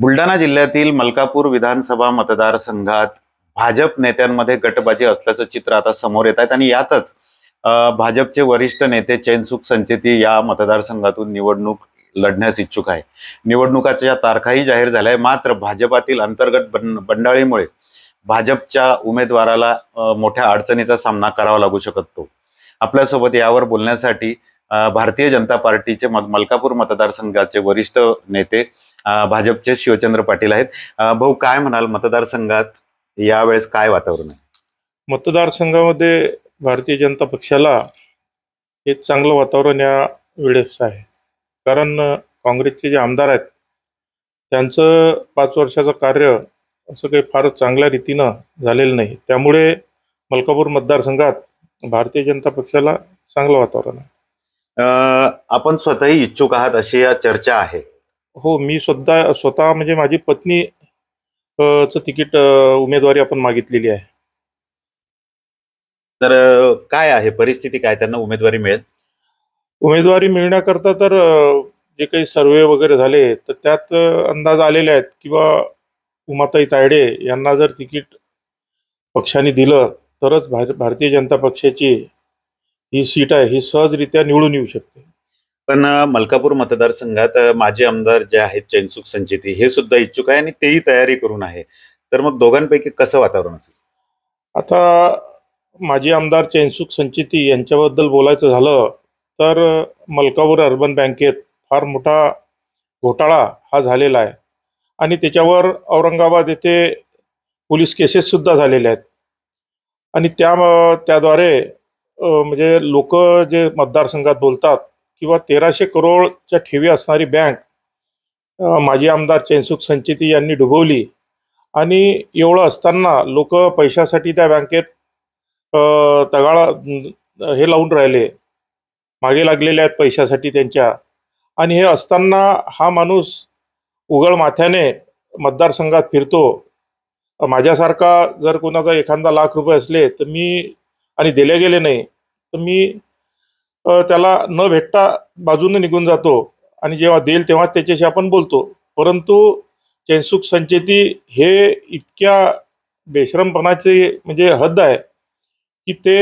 बुलढाणा जिल्ह्यातील मलकापूर विधानसभा मतदारसंघात भाजप नेत्यांमध्ये गटबाजी असल्याचं चित्र आता समोर येत आहेत आणि यातच भाजपचे वरिष्ठ नेते चैनसुख संचेती या मतदारसंघातून निवडणूक लढण्यास इच्छुक आहे निवडणुकाच्या तारखाही जाहीर झाल्या आहे मात्र भाजपातील अंतर्गत बंडाळीमुळे भाजपच्या उमेदवाराला मोठ्या अडचणीचा सामना करावा लागू शकतो आपल्यासोबत यावर बोलण्यासाठी भारतीय जनता पार्टीचे मलकापूर मतदारसंघाचे वरिष्ठ नेते भाजपचे शिवचंद्र पाटील आहेत भाऊ काय म्हणाल मतदारसंघात यावेळेस काय वातावरण आहे मतदारसंघामध्ये भारतीय जनता पक्षाला एक चांगलं वातावरण या वेळेस आहे कारण काँग्रेसचे जे आमदार आहेत त्यांचं पाच वर्षाचं कार्य असं काही फार चांगल्या रीतीनं झालेलं नाही त्यामुळे मलकापूर मतदारसंघात भारतीय जनता पक्षाला चांगलं वातावरण आहे आपण स्वतःही इच्छुक आहात अशी या चर्चा आहे हो मी स्वतः स्वतः म्हणजे माझी पत्नी च तिकीट उमेदवारी आपण मागितलेली आहे तर काय आहे परिस्थिती काय त्यांना उमेदवारी मिळेल उमेदवारी मिळण्याकरता तर जे काही सर्वे वगैरे झाले तर त्यात अंदाज आलेले आहेत किंवा उमाताई तायडे यांना जर तिकीट पक्षाने दिलं तरच भारतीय जनता पक्षाची ही सीट आहे ही सहजरित्या निवडून येऊ शकते पण मलकापूर मतदारसंघात माजी आमदार जे आहेत चैनसुख संचिती हे सुद्धा इच्छुक आहे आणि तेही तयारी करून आहे तर मग दोघांपैकी कसं वातावरण असेल आता माजी आमदार चैनसुख संचिती यांच्याबद्दल बोलायचं झालं तर मलकापूर अर्बन बँकेत फार मोठा घोटाळा हा झालेला आहे आणि त्याच्यावर औरंगाबाद येथे पोलीस केसेससुद्धा सुद्धा झालेल्या आहेत आणि त्या त्याद्वारे म्हणजे लोक जे मतदारसंघात बोलतात किंवा तेराशे करोडच्या ठेवी असणारी बँक माजी आमदार चैनसुख संचिती यांनी डुबवली आणि एवढं असताना लोक पैशासाठी त्या बँकेत तगाळा हे लावून राहिले मागे लागलेले आहेत पैशासाठी त्यांच्या आणि हे असताना हा माणूस उघड माथ्याने मतदारसंघात फिरतो माझ्यासारखा जर कोणाचा एखादा लाख रुपये असले तर मी आणि दिले गेले नाही तर मी त्याला न भेटता बाजूने निघून जातो आणि जेव्हा देईल तेव्हा त्याच्याशी आपण बोलतो परंतु चैनसुख संचेती हे इतक्या बेश्रमपणाचे म्हणजे हद्द आहे की ते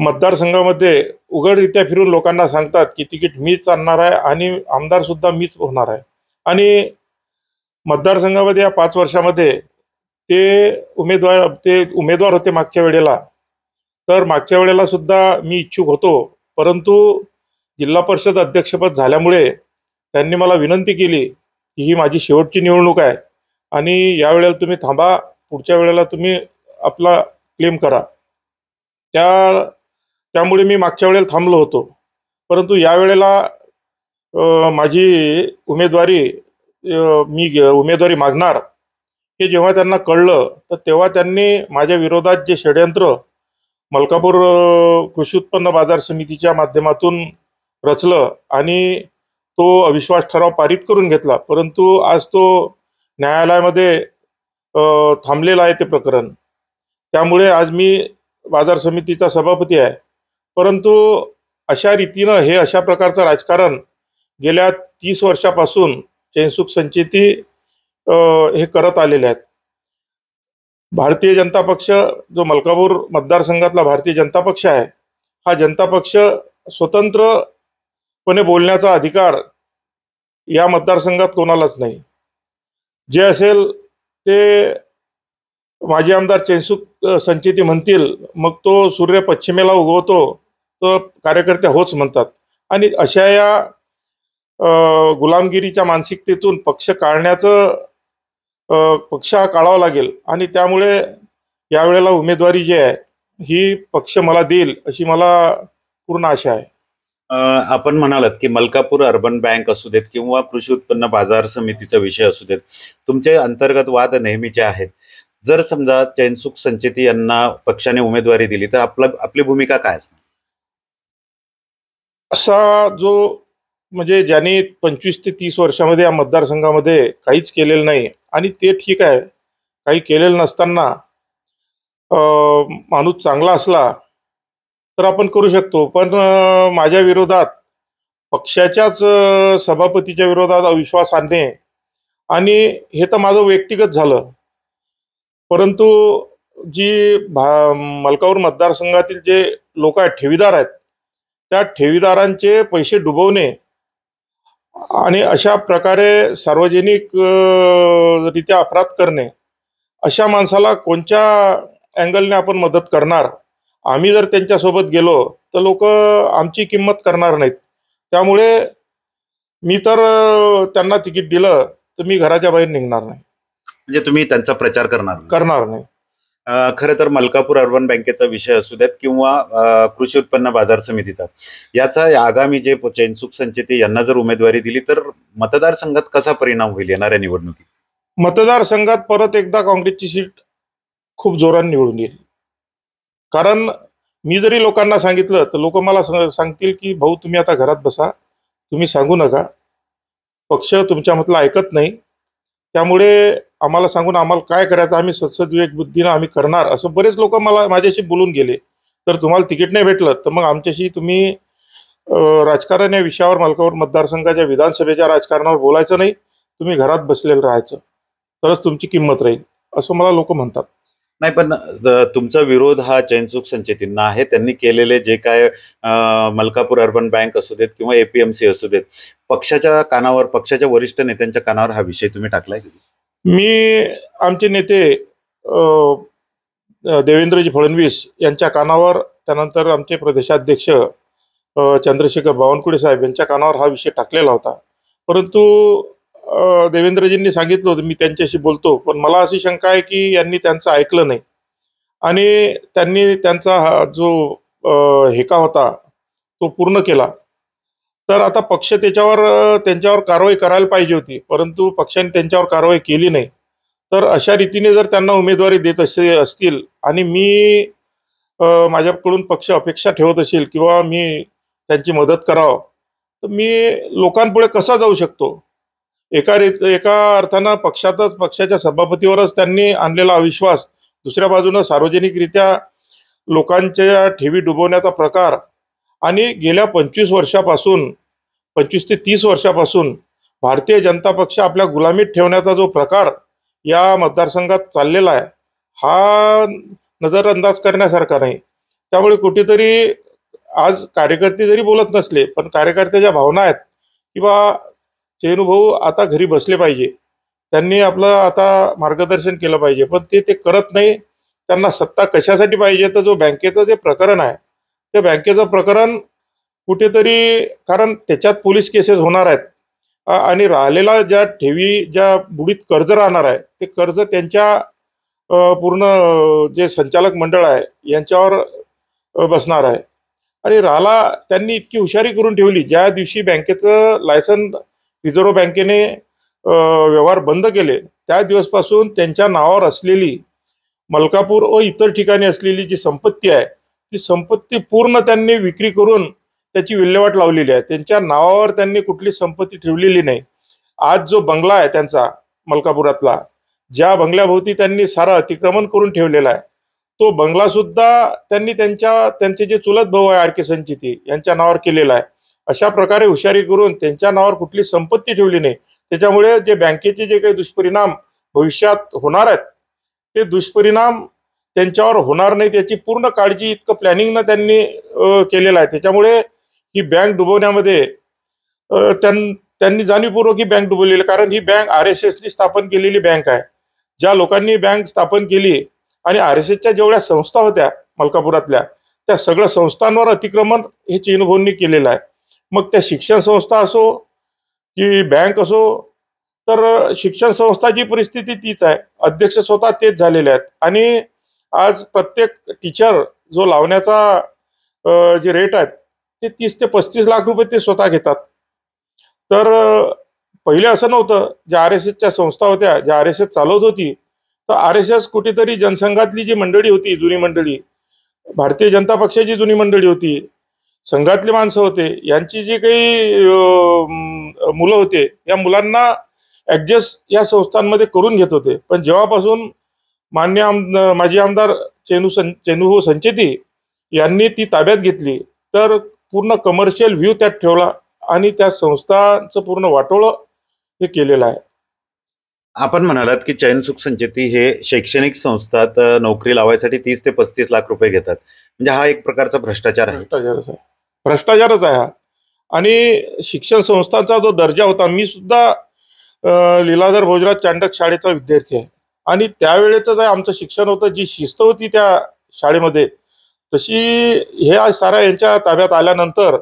मतदारसंघामध्ये उघडरित्या फिरून लोकांना सांगतात की तिकीट मीच आणणार आहे आणि आमदारसुद्धा मीच होणार आहे आणि मतदारसंघामध्ये या पाच वर्षामध्ये ते उमेदवार ते उमेदवार होते मागच्या वेळेला तर मागच्या वेळेला सुद्धा मी इच्छुक होतो परंतु जिल्हा परिषद अध्यक्षपद झाल्यामुळे त्यांनी मला विनंती केली की ही माझी शेवटची निवडणूक आहे आणि यावेळेला तुम्ही थांबा पुढच्या वेळेला तुम्ही आपला क्लेम करा त्या त्यामुळे मी मागच्या वेळेला थांबलो होतो परंतु यावेळेला माझी उमेदवारी मी उमेदवारी मागणार हे जेव्हा त्यांना कळलं तर तेव्हा त्यांनी माझ्या विरोधात जे षडयंत्र मलकापूर कृषी उत्पन्न बाजार समितीच्या माध्यमातून रचलं आणि तो अविश्वास ठराव पारित करून घेतला परंतु आज तो न्यायालयामध्ये थांबलेला आहे ते प्रकरण त्यामुळे आज मी बाजार समितीचा सभापती आहे परंतु अशा रीतीनं हे अशा प्रकारचं राजकारण गेल्या तीस वर्षापासून चैनसुख संचिती हे करत आलेले आहेत भारतीय जनता पक्ष जो मलकापूर मतदारसंघातला भारतीय जनता पक्ष आहे हा जनता पक्ष स्वतंत्रपणे बोलण्याचा अधिकार या मतदारसंघात कोणालाच नाही जे असेल ते माजी आमदार चेनसुख संचिती म्हणतील मग तो सूर्य पश्चिमेला उगवतो तर कार्यकर्ते होच म्हणतात आणि अशा या गुलामगिरीच्या मानसिकतेतून पक्ष काढण्याचं पक्ष काढावा लागेल आणि त्यामुळे यावेळेला उमेदवारी जी आहे ही पक्ष मला देईल अशी मला पूर्ण आशा आहे आपण म्हणालात की मलकापूर अर्बन बँक असू देत किंवा कृषी उत्पन्न बाजार समितीचा विषय असू देत तुमचे अंतर्गत वाद नेहमीचे आहेत जर समजा चैनसुख संचेती यांना पक्षाने उमेदवारी दिली तर आपला आपली भूमिका काय असणार असा जो म्हणजे ज्यांनी पंचवीस ते तीस वर्षामध्ये या मतदारसंघामध्ये काहीच केलेलं नाही आणि ते ठीक आहे काही केलेलं नसताना माणूस चांगला असला तर आपण करू शकतो पण माझ्या विरोधात पक्षाच्याच सभापतीच्या विरोधात अविश्वास आणणे आणि हे तर माझं वैयक्तिकच झालं परंतु जी भा मलकावर मतदारसंघातील जे लोक आहेत ठेवीदार आहेत त्या ठेवीदारांचे पैसे डुबवणे आणि अशा प्रकारे सार्वजनिक रित्या अपराध करणे अशा माणसाला कोणत्या अँगलने आपण मदत करणार आम्ही जर त्यांच्यासोबत गेलो तर लोक आमची किंमत करणार नाहीत त्यामुळे मी तर त्यांना तिकीट दिलं तर मी घराच्या बाहेर निघणार नाही म्हणजे तुम्ही त्यांचा प्रचार करणार करणार नाही खरं तर मलकापूर अर्बन बँकेचा विषय असू द्यात किंवा कृषी उत्पन्न बाजार समितीचा याचा आगामी जे चैनसुख संचेते यांना जर उमेदवारी दिली तर मतदारसंघात कसा परिणाम होईल येणाऱ्या निवडणुकीत मतदारसंघात परत एकदा काँग्रेसची सीट खूप जोरात निवडून येईल कारण मी जरी लोकांना सांगितलं तर लोक मला सांगतील की भाऊ तुम्ही आता घरात बसा तुम्ही सांगू नका पक्ष तुमच्या मतला ऐकत नाही त्यामुळे आम्हाला सांगून आम्हाला काय करायचं आम्ही सत्सदविवेक बुद्धीनं आम्ही करणार असं बरेच लोक मला माझ्याशी बोलून गेले तर तुम्हाला तिकीट नाही भेटलं तर मग आमच्याशी तुम्ही राजकारण या विषयावर मालकावर मतदारसंघाच्या विधानसभेच्या राजकारणावर बोलायचं नाही तुम्ही घरात बसलेलं राहायचं तरच तुमची किंमत राहील असं मला लोक म्हणतात नाही पण तुमचा विरोध हा चैनसुख संचेतींना आहे त्यांनी केलेले जे काय मलकापूर अर्बन बँक असू देत किंवा एपीएमसी असू देत पक्षाच्या कानावर पक्षाच्या वरिष्ठ नेत्यांच्या कानावर हा विषय तुम्ही टाकलाय मी आमचे नेते देवेंद्रजी फडणवीस यांच्या कानावर त्यानंतर आमचे प्रदेशाध्यक्ष चंद्रशेखर बावनकुळे साहेब यांच्या कानावर हा विषय टाकलेला होता परंतु देवेंद्रजींनी सांगितलं होतं मी त्यांच्याशी बोलतो पण मला अशी शंका आहे की यांनी त्यांचं ऐकलं नाही आणि त्यांनी त्यांचा जो हेका होता तो पूर्ण केला तर आता पक्ष त्याच्यावर त्यांच्यावर कारवाई करायला पाहिजे होती परंतु पक्षाने त्यांच्यावर कारवाई केली नाही तर अशा रीतीने जर त्यांना उमेदवारी देत असे असतील आणि मी माझ्याकडून पक्ष अपेक्षा ठेवत असेल किंवा मी त्यांची मदत करावं तर मी लोकांपुढे कसा जाऊ शकतो एका रीत एका अर्थानं पक्षातच पक्षाच्या सभापतीवरच त्यांनी आणलेला अविश्वास दुसऱ्या बाजूनं सार्वजनिकरित्या लोकांच्या ठेवी डुबवण्याचा प्रकार आणि गेल्या पंचवीस वर्षापासून पंचवीस ते तीस वर्षापासून भारतीय जनता पक्ष आपल्या गुलामीत ठेवण्याचा जो प्रकार या मतदारसंघात चाललेला आहे हा नजरअंदाज करण्यासारखा नाही त्यामुळे कुठेतरी आज कार्यकर्ते जरी बोलत नसले पण कार्यकर्त्याच्या भावना आहेत किंवा चेनुभाऊ आता घरी बसले पाहिजे त्यांनी आपलं आता मार्गदर्शन केलं पाहिजे पण ते ते करत नाही त्यांना सत्ता कशासाठी पाहिजे तर जो बँकेचं जे प्रकरण आहे ते बँकेचं प्रकरण कुठेतरी कारण त्याच्यात पोलीस केसेस होणार आहेत आणि राहिलेला ज्या ठेवी ज्या बुडीत कर्ज राहणार आहे ते कर्ज त्यांच्या पूर्ण जे संचालक मंडळ आहे यांच्यावर बसणार आहे आणि राहिला त्यांनी इतकी हुशारी करून ठेवली ज्या दिवशी बँकेचं लायसन रिझर्व्ह बँकेने व्यवहार बंद केले त्या दिवसपासून त्यांच्या नावावर असलेली मलकापूर व इतर ठिकाणी असलेली जी संपत्ती आहे ती संपत्ती पूर्ण त्यांनी विक्री करून त्याची विल्हेवाट लावलेली आहे त्यांच्या नावावर त्यांनी कुठली संपत्ती ठेवलेली नाही आज जो बंगला आहे त्यांचा मलकापुरातला ज्या बंगल्याभोवती त्यांनी सारा अतिक्रमण करून ठेवलेला आहे तो बंगला सुद्धा त्यांनी त्यांच्या त्यांचे जे चुलत भाऊ आहे आर के संचिती यांच्या नावावर केलेला आहे अशा प्रकारे हुशारी करून त्यांच्या नावावर कुठली संपत्ती ठेवली नाही त्याच्यामुळे जे बँकेचे जे काही दुष्परिणाम भविष्यात होणार आहेत ते दुष्परिणाम त्यांच्यावर होणार नाही त्याची पूर्ण काळजी इतकं प्लॅनिंगनं त्यांनी केलेलं आहे त्याच्यामुळे ही बँक डुबवण्यामध्ये त्यांनी जाणीवपूर्वक ही बँक डुबवलेली कारण ही बँक आर एस एसनी स्थापन केलेली बँक आहे ज्या लोकांनी बँक स्थापन केली आणि आर एस एसच्या जेवढ्या संस्था होत्या मलकापुरातल्या त्या सगळ्या संस्थांवर अतिक्रमण हे चीनभोंनी केलेलं आहे मग त्या शिक्षण संस्था असो की बँक असो तर शिक्षण संस्थाची परिस्थिती तीच आहे अध्यक्ष स्वतः तेच झालेले आहेत आणि आज प्रत्येक टीचर जो लावण्याचा जे रेट आहेत ते तीस ते पस्तीस लाख रुपये ते स्वतः घेतात तर पहिले असं नव्हतं ज्या आर एस एसच्या संस्था होत्या ज्या आर एस एस चालवत होती तर आर एस एस कुठेतरी जनसंघातली जी मंडळी होती जुनी मंडळी भारतीय जनता पक्षाची जुनी मंडळी होती संघातले माणसं होते यांची जी काही मुलं होते या मुलांना ॲडजस्ट या संस्थांमध्ये करून घेत होते पण जेव्हापासून मान्य आम माजी आमदार चेनू सं चेनू संचेती यांनी ती ताब्यात घेतली तर पूर्ण कमर्शियल व्ह्यू त्यात ठेवला आणि त्या संस्थांचं पूर्ण वाटोळं हे केलेलं आहे आपण म्हणालात की चयन सुख संचिती हे शैक्षणिक संस्थात नोकरी लावायसाठी तीस ते पस्तीस लाख रुपये घेतात म्हणजे हा एक प्रकारचा भ्रष्टाचार आहे भ्रष्टाचारच आहे भ्रष्टाचारच आहे हा आणि शिक्षण संस्थांचा जो दर्जा होता मी सुद्धा लीलाधर भोजराज चांडक शाळेचा विद्यार्थी आहे आणि जे आमचं शिक्षण होतं जी शिस्त होती त्या शाळेमध्ये तशी हे आज सारा यांच्या ताब्यात आल्यानंतर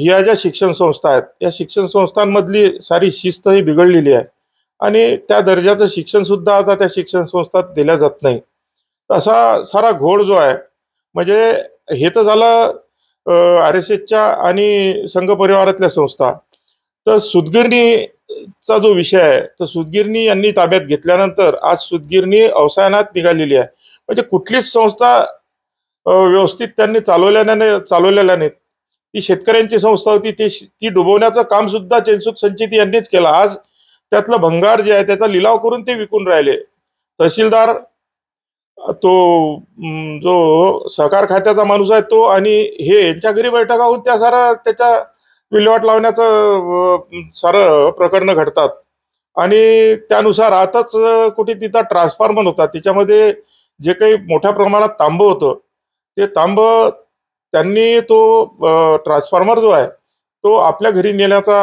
ह्या ज्या शिक्षण संस्था आहेत या शिक्षण संस्थांमधली सारी शिस्त ही बिघडलेली आहे आणि त्या दर्जाचं शिक्षणसुद्धा आता त्या शिक्षण संस्थात दिल्या जात नाही असा सारा घोळ जो आहे म्हणजे हे तर झालं आर एस एसच्या आणि संघ परिवारातल्या संस्था तर सुदगिरणीचा जो विषय आहे तर सुदगिरणी यांनी ताब्यात घेतल्यानंतर आज सुदगिरणी अवसायनात निघालेली आहे म्हणजे कुठलीच संस्था व्यवस्थित त्यांनी चालवल्या चालवलेल्या नाहीत ती शेतकऱ्यांची संस्था होती ती ती डुबवण्याचं काम सुद्धा चेनसुख संचित यांनीच केलं आज त्यातलं भंगार जे आहे त्याचा लिलाव करून ते विकून राहिले तहसीलदार तो जो सहकार खात्याचा माणूस आहे तो आणि हे यांच्या घरी बैठका होऊन त्या सारा त्याच्या विल्हेवाट लावण्याचं सारं प्रकरणं घडतात आणि त्यानुसार आताच कुठे तिथं ट्रान्सफॉर्मर होता त्याच्यामध्ये जे काही मोठ्या प्रमाणात तांबं होतं ते तांब त्यांनी तो ट्रान्सफॉर्मर जो आहे तो आपल्या घरी नेण्याचा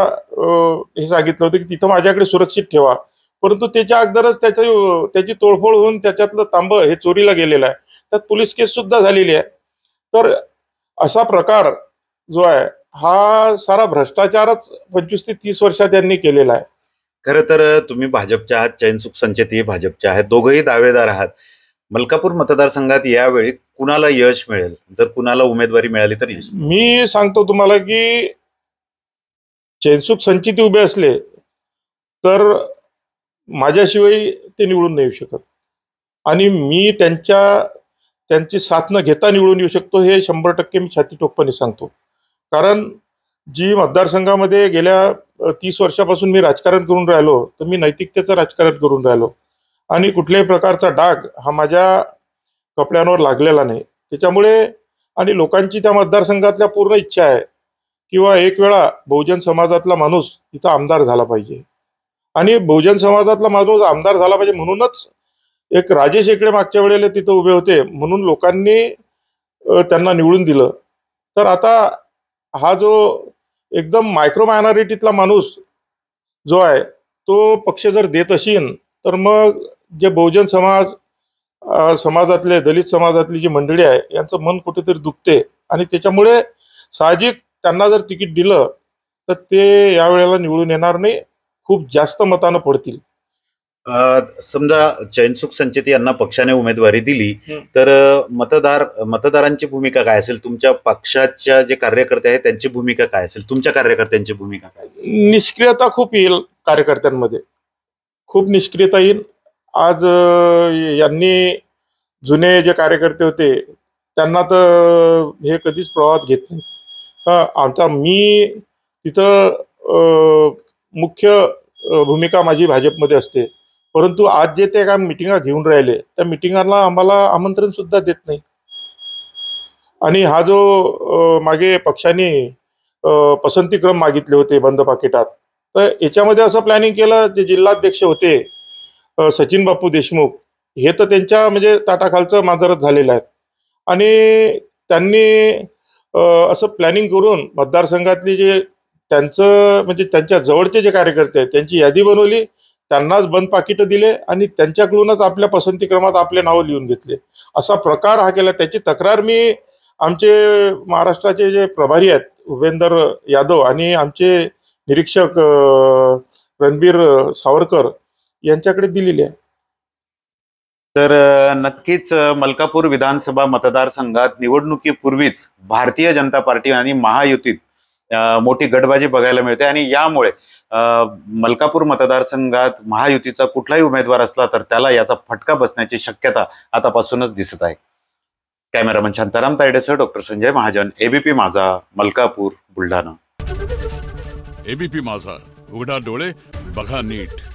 हे सांगितलं होतं की तिथं माझ्याकडे सुरक्षित ठेवा परंतु त्याच्या अगोदरच त्याच्या त्याची तोडफोड होऊन त्याच्यातलं तांब हे चोरीला गेलेलं आहे त्यात पोलीस केस सुद्धा झालेली आहे तर असा प्रकार जो आहे हा सारा भ्रष्टाचारच पंचवीस ते तीस वर्षात त्यांनी केलेला आहे खरं तर तुम्ही भाजपच्या आहात चैनसुख संचेती भाजपच्या आहेत दोघंही दावेदार आहात मलकापूर मतदारसंघात यावेळी कुणाला यश मिळेल जर कुणाला उमेदवारी मिळाली तर यश मी सांगतो तुम्हाला की चैनसुख संचित उभे असले तर माझ्याशिवाय ते निवडून नाही येऊ शकत आणि मी त्यांच्या त्यांची साथ न घेता निवडून येऊ शकतो हे शंभर टक्के मी छाती टोकपणे सांगतो कारण जी मतदारसंघामध्ये गेल्या तीस वर्षापासून मी राजकारण करून राहिलो तर मी नैतिकतेचं राजकारण करून राहिलो आणि कुठल्याही प्रकारचा डाग हा माझ्या कपड्यांवर लागलेला नाही त्याच्यामुळे आणि लोकांची त्या मतदारसंघातल्या पूर्ण इच्छा आहे किंवा एक वेळा बहुजन समाजातला माणूस इथं आमदार झाला पाहिजे आणि बहुजन समाजातला माणूस आमदार झाला पाहिजे म्हणूनच एक राजेश इकडे मागच्या वेळेला तिथं उभे होते म्हणून लोकांनी त्यांना निवडून दिलं तर आता हा जो एकदम मायक्रो मायनॉरिटीतला माणूस जो आहे तो पक्ष जर देत असेल तर मग जे बहुजन समाज समाजातले दलित समाजातली जी मंडळी आहे यांचं मन कुठेतरी दुखते आणि त्याच्यामुळे साहजिक त्यांना जर तिकीट दिलं तर ते यावेळेला निवडून येणार नाही खूप जास्त मतानं पडतील समजा चैनसुख संचेती यांना पक्षाने उमेदवारी दिली तर मतदार मतदारांची भूमिका काय असेल तुमच्या पक्षाच्या जे कार्यकर्ते आहेत त्यांची भूमिका काय असेल तुमच्या कार्यकर्त्यांची भूमिका काय निष्क्रियता खूप येईल कार्यकर्त्यांमध्ये खूप निष्क्रियता येईल आज यांनी जुने जे कार्यकर्ते होते त्यांना तर हे कधीच प्रवाहात घेत नाही आता मी तिथं मुख्य भूमिका माझी भाजपमध्ये असते परंतु आज जे ते का मिटिंगा घेऊन राहिले त्या मिटिंगाला आम्हाला आमंत्रण सुद्धा देत नाही आणि हा जो मागे पक्षाने पसंतीक्रम मागितले होते बंद पाकिटात तर याच्यामध्ये असं प्लॅनिंग केलं जे जिल्हाध्यक्ष होते सचिन बापू देशमुख हे तर त्यांच्या म्हणजे ताटाखालचं माजरच झालेलं आहे आणि त्यांनी असं प्लॅनिंग करून मतदारसंघातली जे त्यांचं म्हणजे त्यांच्या जवळचे जे कार्यकर्ते आहेत त्यांची यादी बनवली त्यांनाच बंद पाकिटं दिले आणि त्यांच्याकडूनच आपल्या पसंतीक्रमात आपले नावं लिहून घेतले असा प्रकार हा केला त्याची तक्रार मी आमचे महाराष्ट्राचे जे प्रभारी आहेत उपेंदर यादव आणि आमचे निरीक्षक रणबीर सावरकर यांच्याकडे दिलेली आहे तर नक्कीच मलकापूर विधानसभा मतदारसंघात निवडणुकीपूर्वीच भारतीय जनता पार्टी आणि महायुतीत मोठी गटबाजी बघायला मिळते आणि यामुळे मलकापूर मतदारसंघात महायुतीचा कुठलाही उमेदवार असला तर त्याला याचा फटका बसण्याची शक्यता आतापासूनच दिसत आहे कॅमेरामन शांताराम तायडेसह doctor Sanjay Mahajan ABP Majha Malkapur Buldhana ABP माझा उघडा डोळे बघा नीट